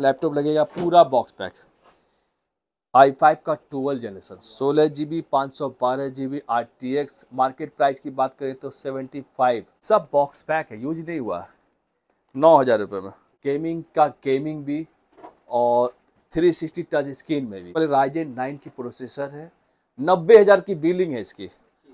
laptop लगेगा पूरा box pack आई five का टूवल जनरेशन सोलह जी बी पाँच सौ बारह G B R T X market price की बात करें तो सेवेंटी फाइव सब बॉक्स पैक है यूज नहीं हुआ नौ हज़ार रुपये में गेमिंग का गेमिंग भी और थ्री सिक्सटी टच स्क्रीन में भी पहले राइजन नाइन की प्रोसेसर है नब्बे हज़ार की बिलिंग है इसकी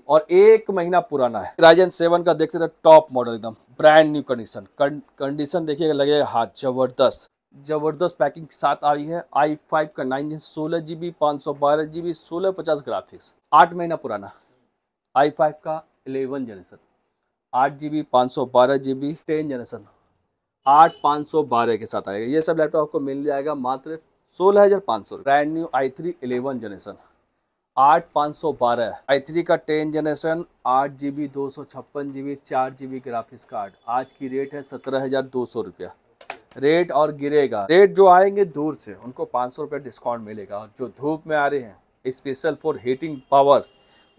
और एक महीना पुराना है राइजन सेवन का देख सकते टॉप मॉडल एकदम ब्रांड न्यू कंडीशन कंडीशन देखिएगा लगेगा हाथ जबरदस्त ज़बरदस्त पैकिंग के साथ आई है आई फाइव का नाइन जी सोलह जी बी पाँच सौ बारह जी बी सोलह पचास ग्राफिक्स आठ महीना पुराना आई फाइव का एलेवन जनरेशन आठ जी बी पाँच सौ बारह जी बी टेन जनरेशन आठ पाँच सौ बारह के साथ आएगा ये सब लैपटॉप आपको मिल जाएगा मात्र सोलह हज़ार पाँच सौ brand new I three eleven generation आठ पाँच सौ बारह आई थ्री का टेन जनरेशन आठ जी बी दो सौ छप्पन जी बी चार जी बी ग्राफिक्स कार्ड आज की रेट है सत्रह हज़ार दो सौ रुपया रेट और गिरेगा रेट जो आएंगे दूर से उनको पाँच सौ डिस्काउंट मिलेगा जो धूप में आ रहे हैं स्पेशल फॉर हीटिंग पावर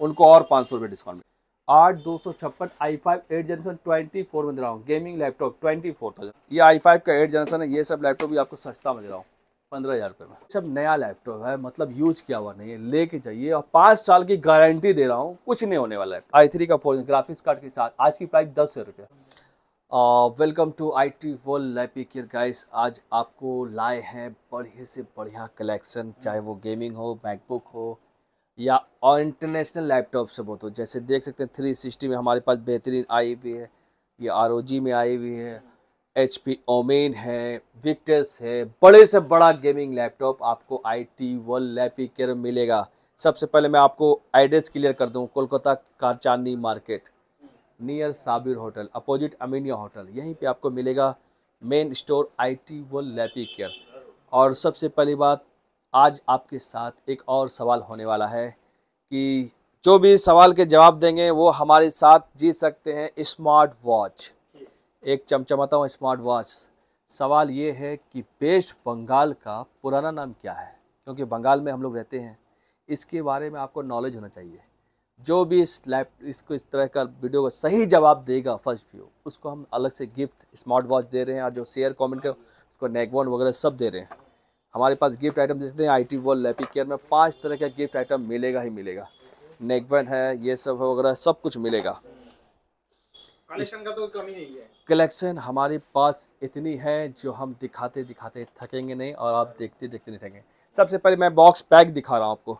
उनको और पाँच सौ रुपये डिस्काउंट आठ दो सौ छप्पन I five eight generation twenty four में दे रहा हूँ gaming laptop twenty four thousand ये आई फाइव का एट जनरेशन है ये सब लैपटॉप भी आपको सस्ता में दे रहा हूँ पंद्रह हज़ार रुपये में सब नया लैपटॉप है मतलब यूज किया हुआ नहीं है लेके जाइए और पाँच साल की गारंटी दे रहा हूँ कुछ नहीं होने वाला है आई थ्री का फोर ग्राफिक्स कार्ड के साथ आज की प्राइस दस हज़ार रुपये welcome to I T World Care guys आज आपको लाए हैं बढ़िया से बढ़िया कलेक्शन चाहे वो गेमिंग हो मैकबुक हो या और इंटरनेशनल लैपटॉप सब हो तो जैसे देख सकते हैं थ्री सिक्सटी में हमारे पास बेहतरीन आई हुई है ये आर में आई हुई है एच पी ओमेन है विक्टस है बड़े से बड़ा गेमिंग लैपटॉप आपको आई टी वर्ल्ड केयर मिलेगा सबसे पहले मैं आपको एड्रेस क्लियर कर दूँ कोलकाता कार Chandni market near Sabir hotel opposite Aminia hotel यहीं पे आपको मिलेगा main store I T one Lappy Care और सबसे पहली बात आज आपके साथ एक और सवाल होने वाला है कि जो भी सवाल के जवाब देंगे वो हमारे साथ जीत सकते हैं स्मार्ट वॉच एक चमचमाता हूँ स्मार्ट वॉच सवाल ये है कि बेस्ट बंगाल का पुराना नाम क्या है क्योंकि बंगाल में हम लोग रहते हैं इसके बारे में आपको नॉलेज होना चाहिए जो भी इस लैप इसको इस तरह का वीडियो का सही जवाब देगा फर्स्ट व्यू उसको हम अलग से गिफ्ट स्मार्ट वॉच दे रहे हैं और जो शेयर कमेंट कर उसको नेकबॉन वगैरह सब दे रहे हैं हमारे पास गिफ्ट आइटम जैसे I T world lappy care में पाँच तरह का गिफ्ट आइटम मिलेगा ही मिलेगा नेकवन है ये सब वगैरह सब कुछ मिलेगा कलेक्शन का तो कमी नहीं है कलेक्शन हमारे पास इतनी है जो हम दिखाते दिखाते थकेंगे नहीं और आप देखते देखते नहीं थकेंगे सबसे पहले मैं बॉक्स पैक दिखा रहा हूँ आपको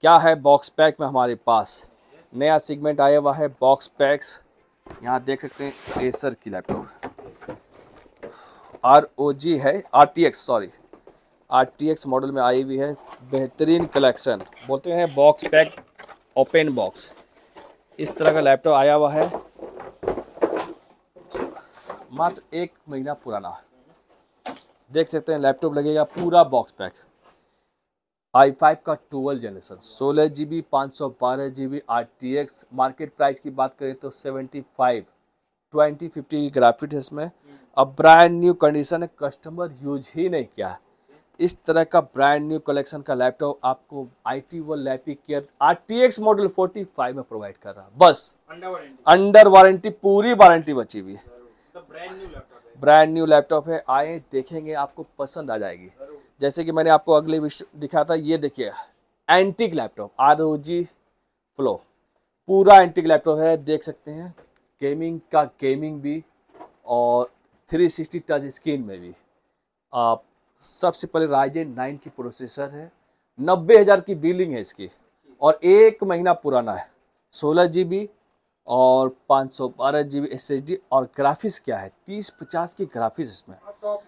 क्या है बॉक्स पैक में हमारे पास नया सेगमेंट आया हुआ है बॉक्स पैक्स यहाँ देख सकते हैं एसर की लैपटॉप आर ओ जी है R T X sorry R T X model में आई हुई है बेहतरीन कलेक्शन बोलते हैं बॉक्स पैक ओपन बॉक्स इस तरह का लैपटॉप आया हुआ है मात्र एक महीना पुराना देख सकते हैं लैपटॉप लगेगा पूरा बॉक्स पैक आई फाइव का टूवल जनरेशन सोलह जी बी पाँच सौ बारह G B R T X market price की बात करें तो सेवेंटी फाइव ट्वेंटी फिफ्टी की ग्राफिट है इसमें अब ब्रांड न्यू कंडीशन है कस्टमर यूज ही नहीं किया इस तरह का ब्रांड न्यू कलेक्शन का लैपटॉप आपको आई टी वो Lappy Care R T X model forty five में प्रोवाइड कर रहा है बस अंडर वारंटी पूरी वारंटी बची हुई है ब्रांड न्यू लैपटॉप है आए देखेंगे आपको पसंद आ जाएगी जैसे कि मैंने आपको अगले दिखा था ये देखिए antique laptop R O G flow पूरा एंटिक लैपटॉप है देख सकते हैं गेमिंग का गेमिंग भी और 360 टच स्क्रीन में भी आप सबसे पहले राइजेन नाइन की प्रोसेसर है नब्बे हज़ार की बिलिंग है इसकी और एक महीना पुराना है सोलह जी बी और 512 सौ बारह जी बी और ग्राफिक्स क्या है तीस पचास की ग्राफिक्स इसमें हाँ,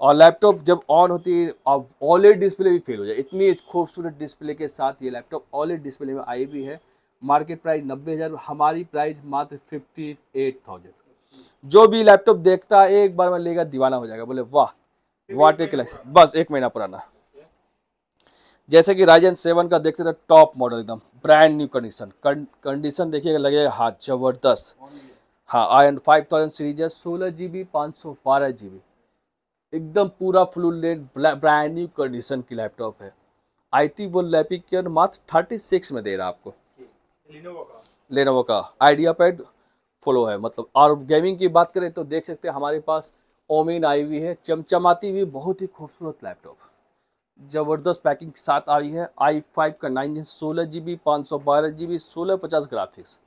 और लैपटॉप जब ऑन होती है और ऑलेड डिस्प्ले भी फेल हो जाए इतनी खूबसूरत डिस्प्ले के साथ ये लैपटॉप ऑलेड डिस्प्ले में आई भी है मार्केट प्राइस नब्बे हज़ार हमारी प्राइस मात्र फिफ्टी एट थाउजेंड जो भी लैपटॉप देखता है एक बार में लेगा दीवाना हो जाएगा बोले वाह वाटर कलेक्शन बस एक महीना पुराना जैसे कि राजन सेवन का देख सकते हैं टॉप तो मॉडल एकदम ब्रांड न्यू कंडीशन कंडीशन देखिएगा लगे हाँ जबरदस्त हाँ I and five thousand series है सोलह जी बी पाँच सौ बारह जी बी एकदम पूरा फ्लू लेट ब्रांड न्यू कंडीशन की लैपटॉप है आई टी वो लैपिक मात्र थर्टी सिक्स में दे रहा आपको लेनोवो का आइडिया पैड फ्लो है मतलब और गेमिंग की बात करें तो देख सकते हैं हमारे पास ओमिन आई हुई है चमचमाती हुई बहुत ही खूबसूरत लैपटॉप ज़बरदस्त पैकिंग के साथ आई है आई फाइव का नाइन इंच सोलह जी बी पाँच सौ बारह जी बी सोलह पचास ग्राफिक्स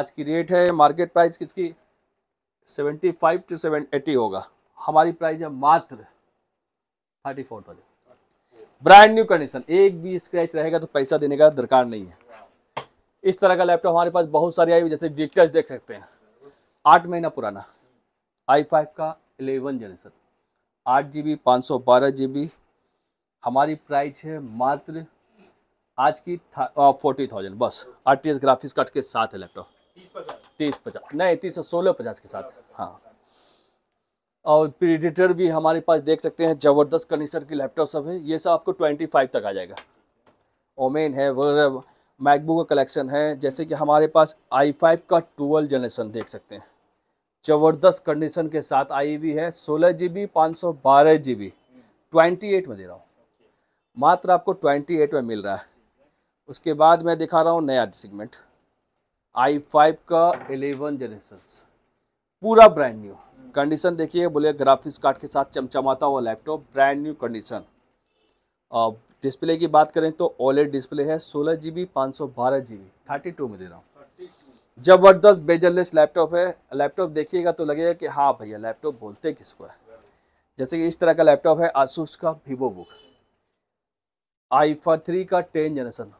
आज की रेट है मार्केट प्राइस किसकी seventy five two seven eighty होगा हमारी प्राइस है मात्र thirty four thousand brand new condition एक भी स्क्रैच रहेगा तो पैसा देने का दरकार नहीं है इस तरह का लैपटॉप हमारे पास बहुत सारी आई हुई जैसे विक्टर्स देख सकते हैं आठ महीना पुराना आई फाइव का एलेवन जनरेशन आठ जी बी पाँच सौ बारह जी बी हमारी प्राइस है मात्र आज की फोर्टी थाउजेंड बस R T S graphics card के साथ है लैपटॉप तीस पचास नहीं तीस सौ सोलह पचास के साथ हाँ और प्रीडिटर भी हमारे पास देख सकते हैं ज़बरदस्त कंडीशन की लैपटॉप सब है ये सब आपको ट्वेंटी फाइव तक आ जाएगा ओमेन है वगैरह मैकबुक का कलेक्शन है जैसे कि हमारे पास आई फाइव का ट्वेल्व जनरेशन देख सकते हैं ज़बरदस्त कंडीशन के साथ आई वी है सोलह जी बी पाँच सौ बारह जी बी ट्वेंटी एट में दे रहा हूँ मात्र आपको ट्वेंटी एट में मिल रहा है उसके बाद मैं दिखा रहा हूँ नया सेगमेंट आई फाइव का एलेवन जनरेशन पूरा ब्रांड न्यू कंडीशन देखिए बोले ग्राफिक्स कार्ड के साथ चमचमाता हुआ लैपटॉप ब्रांड न्यू कंडीशन और डिस्प्ले की बात करें तो ओलेट डिस्प्ले है सोलह जी बी पाँच सौ बारह जी बी थर्टी टू में दे रहा हूँ जबरदस्त बेजरलेस लैपटॉप है लैपटॉप देखिएगा तो लगेगा कि हाँ भैया लैपटॉप बोलते किसको है जैसे कि इस तरह का लैपटॉप है आसूस का वीवो बुक आईफा थ्री का टेन जनरेशन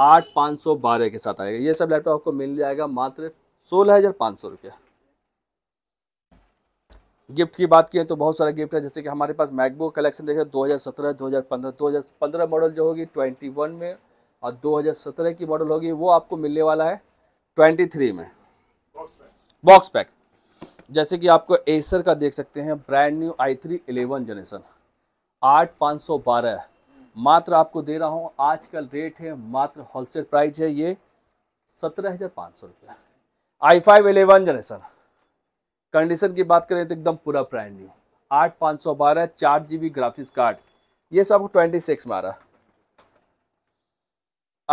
आठ पाँच सौ बारह के साथ आएगा ये सब लैपटॉप आपको मिल जाएगा मात्र सोलह हज़ार पाँच सौ रुपया गिफ्ट की बात की है तो बहुत सारा गिफ्ट है जैसे कि हमारे पास मैकबुक कलेक्शन देखिए 2017, 2015, 2015 मॉडल जो होगी 21 में और 2017 की मॉडल होगी वो आपको मिलने वाला है 23 में बॉक्स पैक जैसे कि आपको एसर का देख सकते हैं brand new I three eleven generation आठ पाँच सौ बारह मात्र आपको दे रहा हूँ आज कल रेट है मात्र होलसेल प्राइस है ये सत्रह हज़ार पाँच सौ रुपया I five eleven generation condition की बात करें तो एकदम पूरा ब्रांड न्यू आठ पाँच सौ बारह चार जी बी ग्राफिक्स कार्ड ये सब ट्वेंटी सिक्स में आ रहा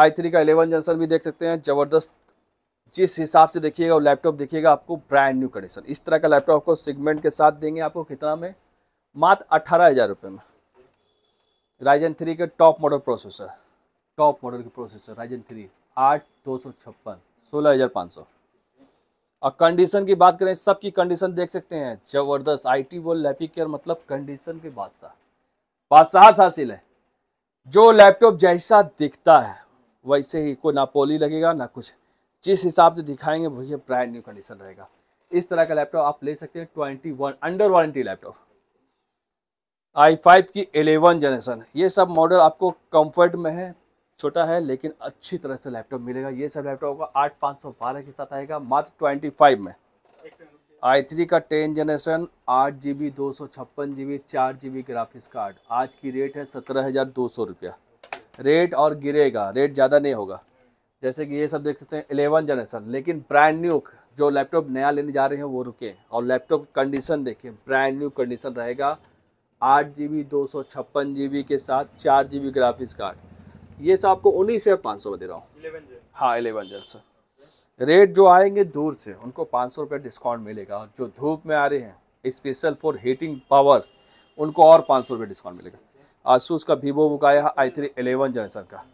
आई थ्री का एलेवन जनरेशन भी देख सकते हैं ज़बरदस्त जिस हिसाब से देखिएगा लैपटॉप देखिएगा आपको ब्रांड न्यू कंडीशन इस तरह का लैपटॉप आपको सिगमेंट के साथ देंगे आपको कितना में मात्र अट्ठारह हज़ार रुपये में राइजन थ्री के top model processor top model के प्रोसेसर राइजन थ्री आठ दो सौ छप्पन सोलह हज़ार पाँच सौ और कंडीशन की बात करें सबकी कंडीशन देख सकते हैं जबरदस्त आई टी वो लैपी केयर मतलब कंडीशन के बादशाह बादशाह हासिल है जो लैपटॉप जैसा दिखता है वैसे ही कोई ना पोली लगेगा ना कुछ जिस हिसाब से दिखाएंगे वही ब्रांड न्यू कंडीशन रहेगा इस तरह का लैपटॉप आप ले सकते हैं twenty one under warranty laptop I five की एलेवन जनरेशन ये सब मॉडल आपको कंफर्ट में है छोटा है लेकिन अच्छी तरह से लैपटॉप मिलेगा ये सब लैपटॉप होगा आठ पाँच सौ बारह के साथ आएगा मात्र ट्वेंटी फाइव में आई थ्री का टेन जनरेशन आठ जी बी दो सौ छप्पन जी बी चार जी बी ग्राफिक्स कार्ड आज की रेट है सत्रह हज़ार दो सौ रुपया रेट और गिरेगा रेट ज़्यादा नहीं होगा जैसे कि ये सब देख सकते हैं एलेवन जनरेशन लेकिन ब्रांड न्यू जो लैपटॉप नया लेने जा रहे हैं वो रुके और लैपटॉप कंडीशन देखिए ब्रांड न्यू कंडीशन रहेगा आठ जी बी दो सौ छप्पन जी बी के साथ चार जी बी ग्राफिक्स कार्ड ये सब आपको उन्नीस हज़ार पाँच सौ में दे रहा हूँ हाँ एलेवन जन सर रेट जो आएंगे दूर से उनको पाँच सौ रुपये डिस्काउंट मिलेगा जो धूप में आ रहे हैं स्पेशल फॉर हीटिंग पावर उनको और पाँच सौ रुपये डिस्काउंट मिलेगा आसूस का वीवो बुक आया आई थ्री एलेवन जनरेशन का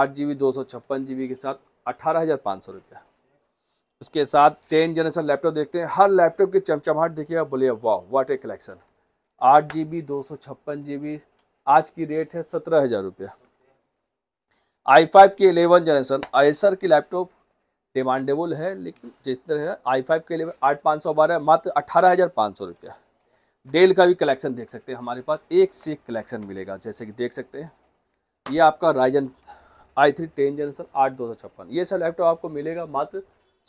आठ जी बी दो सौ छप्पन जी बी के साथ अठारह हज़ार पाँच सौ रुपया उसके साथ टेन जनरेशन लैपटॉप देखते हैं हर लैपटॉप की चमचमाहट देखिएगा बोलिए वाह वाट ए कलेक्शन आठ जी बी दो सौ छप्पन जी बी आज की रेट है सत्रह हज़ार रुपया आई फाइव के एलेवन जनरेशन आयसर की लैपटॉप डिमांडेबल है लेकिन जिस तरह है आई फाइव के एलेवन आठ पाँच सौ बारह मात्र अठारह हज़ार पाँच सौ रुपया डेल का भी कलेक्शन देख सकते हैं हमारे पास एक से एक कलेक्शन मिलेगा जैसे कि देख सकते हैं ये आपका Ryzen I three ten generation आठ दो सौ छप्पन ये सब लैपटॉप आपको मिलेगा मात्र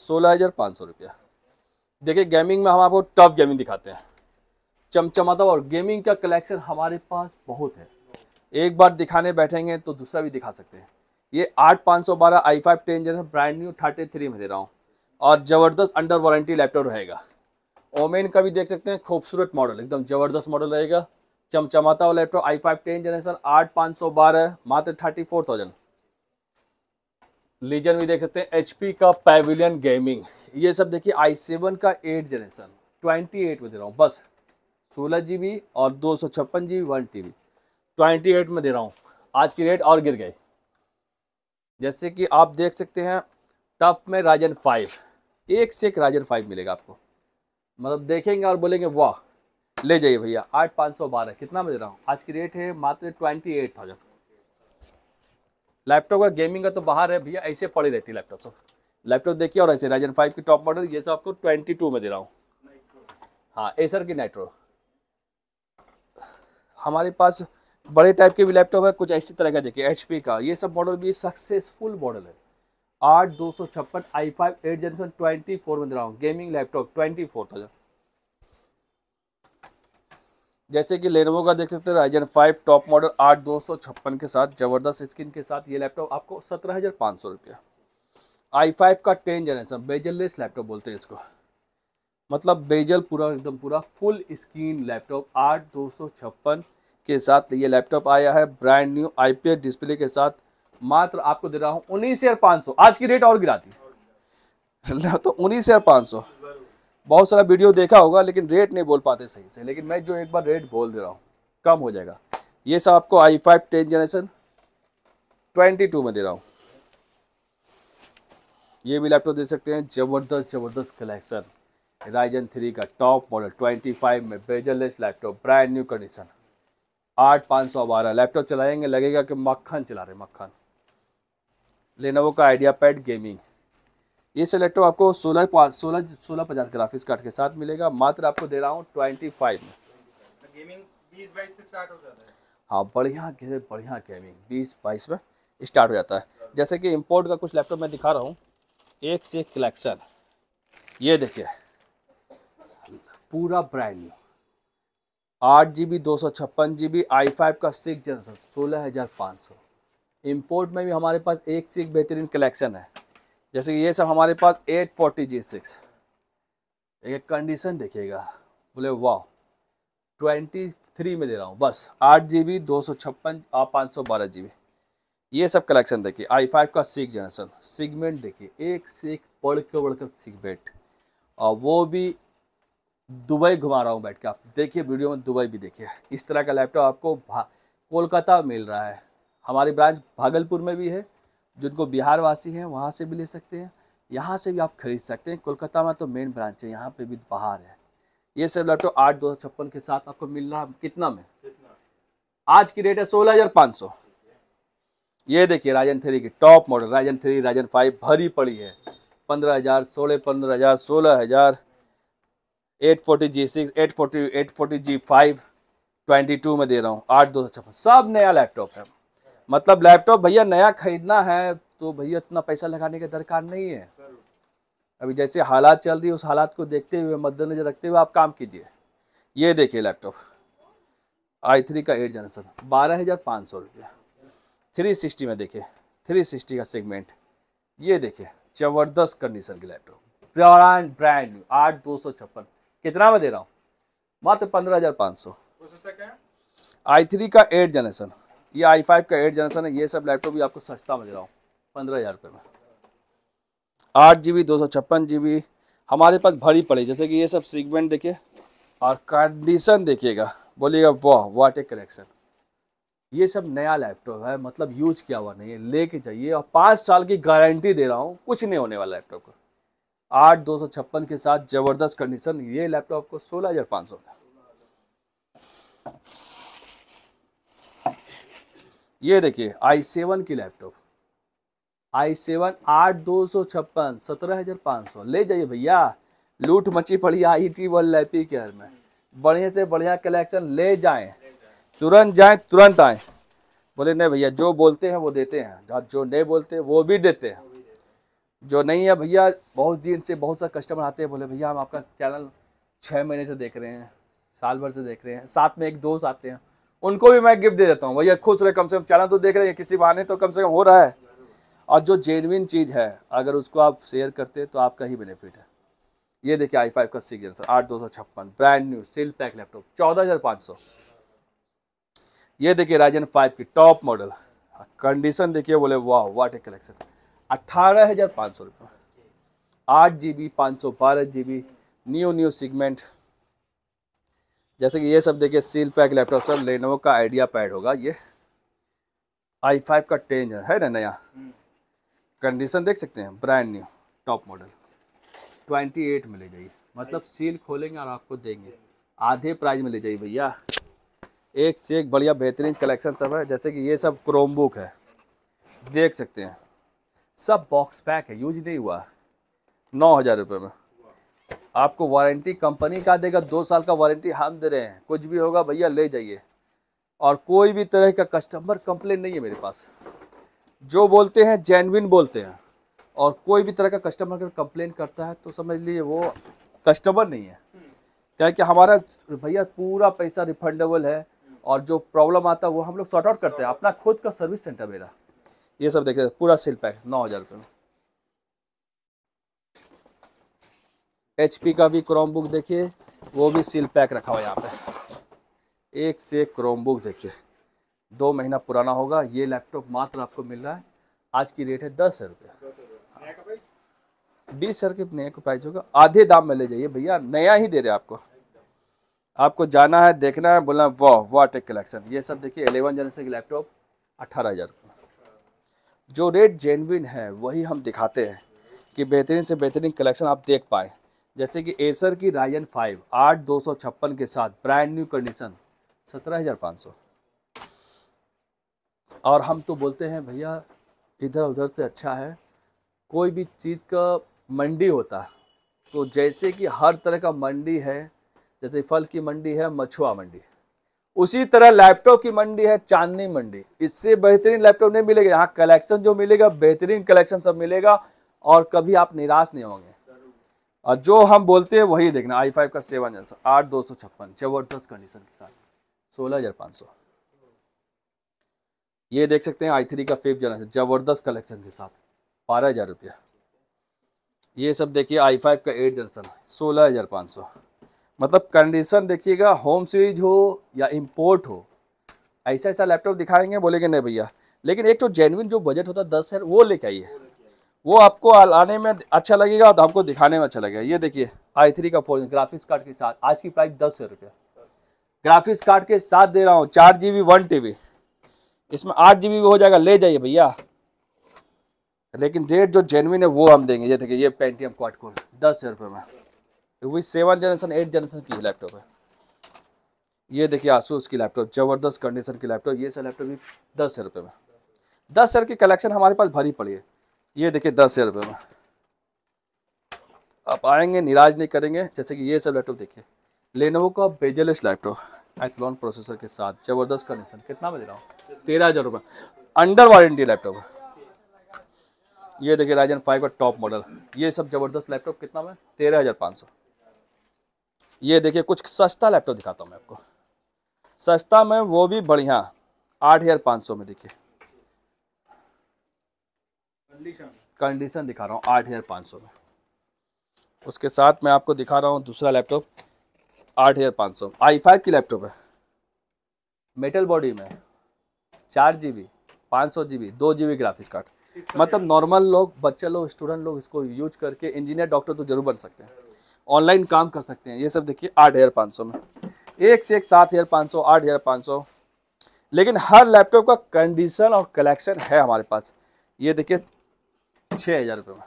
सोलह हज़ार पाँच सौ रुपया देखिए गेमिंग में हम आपको टफ गेमिंग दिखाते हैं चमचमाता और गेमिंग का कलेक्शन हमारे पास बहुत है एक बार दिखाने बैठेंगे तो दूसरा भी दिखा सकते हैं ये आठ पाँच सौ बारह I five ten generation brand new thirty three में दे रहा हूँ और ज़बरदस्त अंडर वारंटी लैपटॉप रहेगा ओमेन का भी देख सकते हैं खूबसूरत मॉडल एकदम ज़बरदस्त मॉडल रहेगा चमचमाता वाला laptop I five ten generation आठ पाँच सौ बारह मात्र थर्टी फोर थाउजेंड लीजन भी देख सकते हैं एच का पेविलियन गेमिंग ये सब देखिए आई सेवन का एट जनरेशन ट्वेंटी एट में दे रहा हूँ बस सोलह जी बी और दो सौ छप्पन G B one T B twenty eight में दे रहा हूँ आज की रेट और गिर गई जैसे कि आप देख सकते हैं टॉप में राजन फाइव एक से एक राजन फाइव मिलेगा आपको मतलब देखेंगे और बोलेंगे वाह ले जाइए भैया आठ पाँच सौ बारह कितना में दे रहा हूँ आज की रेट है मात्र ट्वेंटी एट थाउजेंड लैपटॉप का गेमिंग का तो बाहर है भैया ऐसे पड़ी रहती है लैपटॉप सब लैपटॉप देखिए और ऐसे राजन फाइव की टॉप मॉडल ये सब आपको ट्वेंटी टू में दे रहा हूँ हाँ एसर की नेटवर्क हमारे पास बड़े टाइप के भी लैपटॉप है कुछ ऐसी तरह का देखिए एच का ये सब मॉडल भी सक्सेसफुल मॉडल है आठ दो सौ छप्पन I five eight generation twenty four में दे रहा हूँ gaming laptop twenty four thousand जैसे कि लेनोवो का देख सकते हैं राइजन फाइव टॉप मॉडल आठ दो सौ छप्पन के साथ जबरदस्त स्क्रीन के साथ ये लैपटॉप आपको सत्रह हज़ार पाँच सौ रुपया आई फाइव का टेन जनरेशन बेजरलेस लैपटॉप बोलते हैं इसको मतलब बेजल पूरा एकदम पूरा फुल स्क्रीन लैपटॉप आठ दो सौ छप्पन के साथ ये लैपटॉप आया है ब्रांड न्यू आई डिस्प्ले के साथ मात्र आपको दे रहा हूँ उन्नीस हज़ार पाँच सौ आज की रेट और गिरा दी तो उन्नीस हज़ार पाँच सौ बहुत सारा वीडियो देखा होगा लेकिन रेट नहीं बोल पाते सही से लेकिन मैं जो एक बार रेट बोल दे रहा हूँ कम हो जाएगा ये सब आपको I five ten generation twenty two में दे रहा हूँ ये भी लैपटॉप देख सकते हैं ज़बरदस्त ज़बरदस्त कलेक्शन राइजन थ्री का टॉप मॉडल 25 में bezelless laptop brand new condition आठ पाँच सौ बारह लैपटॉप चलाएंगे लगेगा कि मक्खन चला रहे मक्खन लेनोवो का आइडिया पैड गेमिंग ये से लैपटॉप आपको सोलह पाँच सोलह सोलह पचास ग्राफिक्स कार्ड के साथ मिलेगा मात्र आपको दे रहा हूँ ट्वेंटी फाइव में तो हाँ बढ़िया बढ़िया गेमिंग बीस बाईस में स्टार्ट हो जाता है जैसे कि इम्पोर्ट का कुछ लैपटॉप मैं दिखा रहा हूँ एक से एक कलेक्शन ये देखिए पूरा ब्रांड न्यू आठ जी बी दो सौ छप्पन जी बी आई फाइव का सिक्स जनरेशन सोलह हज़ार पाँच सौ इम्पोर्ट में भी हमारे पास एक से एक बेहतरीन कलेक्शन है जैसे कि ये सब हमारे पास एट फोर्टी जी सिक्स एक कंडीशन देखिएगा बोले वाह ट्वेंटी थ्री में दे रहा हूँ बस आठ जी बी दो सौ छप्पन और पाँच सौ बारह जी बी ये सब कलेक्शन देखिए आई फाइव का सिक्स जनरेशन सिगमेंट देखिए एक से एक बढ़ के बढ़ सिगमेंट और वो भी दुबई घुमा रहा हूँ बैठ के आप देखिए वीडियो में दुबई भी देखिए इस तरह का लैपटॉप आपको कोलकाता मिल रहा है हमारी ब्रांच भागलपुर में भी है जिनको बिहार वासी हैं वहाँ से भी ले सकते हैं यहाँ से भी आप खरीद सकते हैं कोलकाता में तो मेन ब्रांच है यहाँ पे भी बाहर है ये सब लैपटॉप आठ दो छप्पन के साथ आपको मिल रहा है कितना में आज की रेट है सोलह हज़ार पाँच सौ ये देखिए राजन थ्री की top model Ryzen three Ryzen five भरी पड़ी है पंद्रह हज़ार सोलह पंद्रह हज़ार सोलह हज़ार eight forty G six eight forty eight forty G five twenty two में दे रहा हूँ आठ दो छप्पन सब नया लैपटॉप है मतलब लैपटॉप भैया नया खरीदना है तो भैया इतना पैसा लगाने की दरकार नहीं है अभी जैसे हालात चल रही है उस हालात को देखते हुए मद्देनजर रखते हुए आप काम कीजिए ये देखिए लैपटॉप आई थ्री का एट जनरेशन बारह हज़ार पाँच सौ रुपया थ्री सिक्सटी में देखिए थ्री सिक्सटी का सेगमेंट ये देखिए जबरदस्त कंडीशन की लैपटॉप ब्रांड ब्रांड न्यू आठ दो सौ छप्पन कितना में दे रहा हूँ मात्र पंद्रह हज़ार पाँच सौ आई थ्री का एट जनरेशन ये आई फाइव का एट जनरेशन है ये सब लैपटॉप भी आपको सस्ता में दे रहा हूँ पंद्रह हज़ार रुपये में आठ जी बी दो सौ छप्पन जी बी हमारे पास भरी पड़ी जैसे कि ये सब सीगमेंट देखिए और कंडीशन देखिएगा बोलिएगा वाह वाट ए कलेक्शन ये सब नया लैपटॉप है मतलब यूज किया हुआ नहीं है लेके जाइए और पाँच साल की गारंटी दे रहा हूँ कुछ नहीं होने वाला लैपटॉप का आठ दो सौ छप्पन के साथ जबरदस्त कंडीशन ये लैपटॉप को सोलह हजार पाँच सौ का ये देखिए आई सेवन की लैपटॉप आई सेवन आठ दो सौ छप्पन सत्रह हजार पाँच सौ ले जाइए भैया लूट मची पड़ी I T world lappy care में बढ़िया से बढ़िया कलेक्शन ले जाएं तुरंत जाएं तुरंत आए बोले नहीं भैया जो बोलते हैं वो देते हैं जो नहीं बोलते वो भी देते हैं जो नहीं है भैया बहुत दिन से बहुत सारे कस्टमर आते हैं बोले भैया हम आपका चैनल छः महीने से देख रहे हैं साल भर से देख रहे हैं साथ में एक दोस्त आते हैं उनको भी मैं गिफ्ट दे देता हूँ भैया खुश रहे कम से कम चैनल तो देख रहे हैं किसी बहाने तो कम से कम हो रहा है और जो जेनविन चीज़ है अगर उसको आप शेयर करते तो आपका ही बेनिफिट है ये देखिए आई फाइव का सीजन सर आठ दो सौ छप्पन brand new seal pack laptop चौदह हज़ार पाँच सौ ये देखिए राजन फाइव की टॉप मॉडल कंडीशन देखिए बोले वाह वाट ए कलेक्शन अट्ठारह हज़ार पाँच सौ रुपये आठ जी बी पाँच सौ बारह G B new new segment जैसे कि ये सब देखिए seal pack laptop sir Lenovo का आइडिया पैड होगा ये आई फाइव का टेन है ना नया कंडीशन देख सकते हैं brand new top model twenty eight में ले जाइए मतलब सील खोलेंगे और आपको देंगे आधे प्राइस में ले जाइए भैया एक से एक बढ़िया बेहतरीन कलेक्शन सब है जैसे कि ये सब क्रोमबुक है देख सकते हैं सब बॉक्स पैक है यूज नहीं हुआ नौ हज़ार रुपये में आपको वारंटी कंपनी का देगा दो साल का वारंटी हम दे रहे हैं कुछ भी होगा भैया ले जाइए और कोई भी तरह का कस्टमर कंप्लेन नहीं है मेरे पास जो बोलते हैं जेनविन बोलते हैं और कोई भी तरह का कस्टमर अगर कंप्लेन करता है तो समझ लीजिए वो कस्टमर नहीं है क्या कि हमारा भैया पूरा पैसा रिफंडेबल है और जो प्रॉब्लम आता है वो हम लोग सॉर्ट आउट करते हैं अपना खुद का सर्विस सेंटर मेरा ये सब देखिए पूरा सिल पैक नौ हज़ार रुपये में एच का भी क्रोम बुक देखिए वो भी सील पैक रखा हुआ है यहाँ पे एक से एक क्रोम बुक देखिए दो महीना पुराना होगा ये लैपटॉप मात्र आपको मिल रहा है आज की रेट है दस रुपये बीस हजार के नया का प्राइस होगा आधे दाम में ले जाइए भैया नया ही दे रहे आपको आपको जाना है देखना है बोलना वाह वाह टेक कलेक्शन ये सब देखिए एलेवन जनरेशन के लैपटॉप अट्ठारह हज़ार रुपये जो रेट जेनविन है वही हम दिखाते हैं कि बेहतरीन से बेहतरीन कलेक्शन आप देख पाए जैसे कि एसर की रायन फाइव आठ दो सौ छप्पन के साथ ब्रांड न्यू कंडीशन सत्रह हज़ार पाँच सौ और हम तो बोलते हैं भैया इधर उधर से अच्छा है कोई भी चीज़ का मंडी होता है तो जैसे कि हर तरह का मंडी है जैसे फल की मंडी है मछुआ मंडी उसी तरह लैपटॉप की मंडी है चांदनी मंडी इससे बेहतरीन लैपटॉप नहीं मिलेगा यहाँ कलेक्शन जो मिलेगा बेहतरीन कलेक्शन सब मिलेगा और कभी आप निराश नहीं होंगे और जो हम बोलते हैं वही देखना आई फाइव का सेवन आठ दो सौ छप्पन जबरदस्त कंडीशन के साथ सोलह हज़ार पाँच सौ ये देख सकते हैं आई थ्री का फिफ्थ जनसर जबरदस्त कलेक्शन के साथ बारह हज़ार रुपया ये सब देखिए आई फाइव का एट जनसन सोलह हज़ार पाँच सौ मतलब कंडीशन देखिएगा होम सीरीज हो या इम्पोर्ट हो ऐसा ऐसा लैपटॉप दिखाएंगे बोलेंगे नहीं भैया लेकिन एक तो जेनविन जो बजट होता है दस हज़ार वो लेके आइए वो आपको लाने में अच्छा लगेगा और आपको दिखाने में अच्छा लगेगा ये देखिए आई थ्री का फोन ग्राफिक्स कार्ड के साथ आज की प्राइस दस हज़ार रुपया ग्राफिक्स कार्ड के साथ दे रहा हूँ चार G B one T B इसमें आठ जी बी हो जाएगा ले जाइए भैया लेकिन रेट जो जेनविन है वो हम देंगे ये देखिए ये पेंटीएम क्वाड कोड दस हज़ार रुपये में वो सेवन जनरेशन एट जनरेशन की लैपटॉप है ये देखिए आसूस की लैपटॉप ज़बरदस्त कंडीशन की लैपटॉप ये सब लैपटॉप भी दस हज़ार रुपये में दस हज़ार की कलेक्शन हमारे पास भरी पड़ी है ये देखिए दस हज़ार रुपये में आप आएंगे निराज नहीं करेंगे जैसे कि ये सब लैपटॉप देखिए लेनोवो का बेजलेस लैपटॉप एथलॉन प्रोसेसर के साथ ज़बरदस्त कंडीशन कितना में दे रहा हूँ तेरह हज़ार रुपये अंडर वारंटी लैपटॉप है ये देखिए राइजन फाइव का टॉप मॉडल ये सब ज़बरदस्त लैपटॉप कितना में तेरह हज़ार पाँच सौ ये देखिए कुछ सस्ता लैपटॉप दिखाता हूँ मैं आपको सस्ता में वो भी बढ़िया आठ हज़ार पाँच सौ में देखिए कंडीशन दिखा रहा हूँ आठ हज़ार पाँच सौ में उसके साथ मैं आपको दिखा रहा हूँ दूसरा लैपटॉप आठ हज़ार पाँच सौ आई फाइव की लैपटॉप है मेटल बॉडी में चार जी बी पाँच सौ जी बी दो जी बी ग्राफिक्स कार्ड मतलब नॉर्मल लोग बच्चे लोग स्टूडेंट लोग इसको यूज करके इंजीनियर डॉक्टर तो जरूर बन सकते हैं ऑनलाइन काम कर सकते हैं ये सब देखिए आठ हज़ार पाँच सौ में एक से एक सात हज़ार पाँच सौ आठ हज़ार पाँच सौ लेकिन हर लैपटॉप का कंडीशन और कलेक्शन है हमारे पास ये देखिए छः हज़ार रुपये में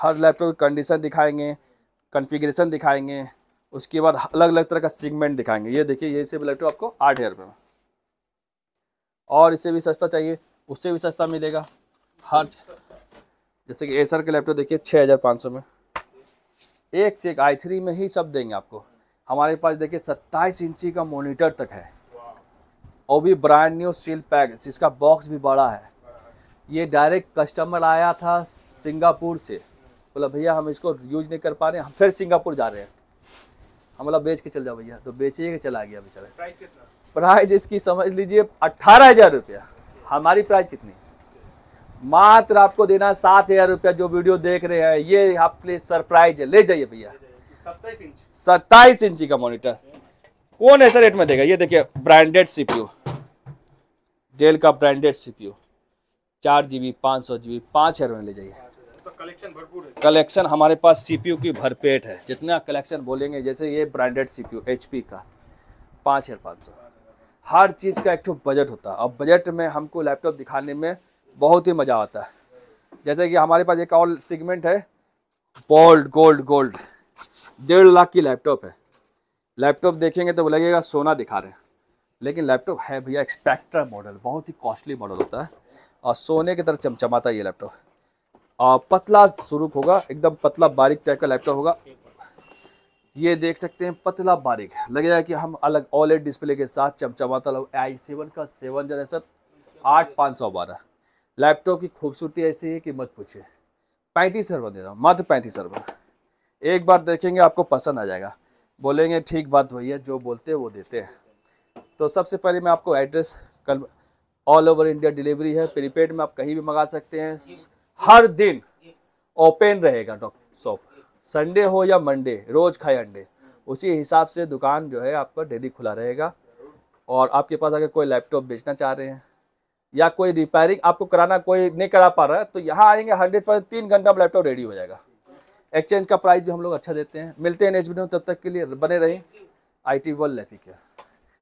हर लैपटॉप की कंडीशन दिखाएंगे कॉन्फ़िगरेशन दिखाएंगे उसके बाद अलग अलग तरह का सीगमेंट दिखाएंगे ये देखिए ये से भी लैपटॉप आपको आठ हज़ार रुपये में और इससे भी सस्ता चाहिए उससे भी सस्ता मिलेगा हर जैसे कि एसर के लैपटॉप देखिए छः हज़ार पाँच सौ में एक से एक आई थ्री में ही सब देंगे आपको हमारे पास देखिए सत्ताईस इंची का मोनीटर तक है और भी ब्रांड न्यू सील पैक इसका बॉक्स भी बड़ा है ये डायरेक्ट कस्टमर आया था सिंगापुर से बोला भैया हम इसको यूज नहीं कर पा रहे हम फिर सिंगापुर जा रहे हैं हम बोला बेच के चल जाओ भैया तो बेचिए के चला गया बेचारा प्राइस इसकी समझ लीजिए अट्ठारह हज़ार रुपया हमारी प्राइस कितनी मात्र आपको देना सात हजार रुपया जो वीडियो देख रहे हैं ये आपके लिए सरप्राइज है ले जाइए भैया सत्ताईस इंच सत्ताईस इंची का मॉनिटर कौन ऐसा रेट में देगा ये देखिए ब्रांडेड सीपीयू डेल का ब्रांडेड सीपीयू चार जीबी बी पाँच सौ जीबी बी पाँच हजार में ले जाइए तो कलेक्शन भरपूर है कलेक्शन हमारे पास सीपीयू की भरपेट है जितना कलेक्शन बोलेंगे जैसे ये ब्रांडेड सीपीयू एचपी का पाँच हजार पाँच सौ हर चीज़ का एक बजट होता है अब बजट में हमको लैपटॉप दिखाने में बहुत ही मज़ा आता है जैसे कि हमारे पास एक और सेगमेंट है गोल्ड गोल्ड गोल्ड डेढ़ लाख की लैपटॉप है लैपटॉप देखेंगे तो लगेगा सोना दिखा रहे हैं लेकिन लैपटॉप है भैया एक्सपेक्ट्रा मॉडल बहुत ही कॉस्टली मॉडल होता है और सोने की तरह चमचमाता है ये लैपटॉप और पतला स्वरूप होगा एकदम पतला बारीक टाइप का लैपटॉप होगा ये देख सकते हैं पतला बारीक लगेगा कि हम अलग ऑलेट डिस्प्ले के साथ चमचमाता आई सेवन का सेवन सर आठ पाँच सौ बारह लैपटॉप की खूबसूरती ऐसी है कि मत पूछिए पैंतीस हज़ार दे रहा हूँ मात्र पैंतीस हज़ार एक बार देखेंगे आपको पसंद आ जाएगा बोलेंगे ठीक बात भैया जो बोलते हैं वो देते हैं तो सबसे पहले मैं आपको एड्रेस कल ऑल ओवर इंडिया डिलीवरी है प्रीपेड में आप कहीं भी मंगा सकते हैं हर दिन ओपन रहेगा डॉक्टर शॉप संडे हो या मंडे रोज खाए अंडे उसी हिसाब से दुकान जो है आपका डेली खुला रहेगा और आपके पास अगर कोई लैपटॉप बेचना चाह रहे हैं या कोई रिपेयरिंग आपको कराना कोई नहीं करा पा रहा है तो यहाँ आएंगे हंड्रेड परसेंट तीन घंटा में लैपटॉप रेडी हो जाएगा एक्सचेंज का प्राइस भी हम लोग अच्छा देते हैं मिलते हैं नेक्स्ट वीडियो तब तक के लिए बने रहें आई टी वर्ल्ड लैपी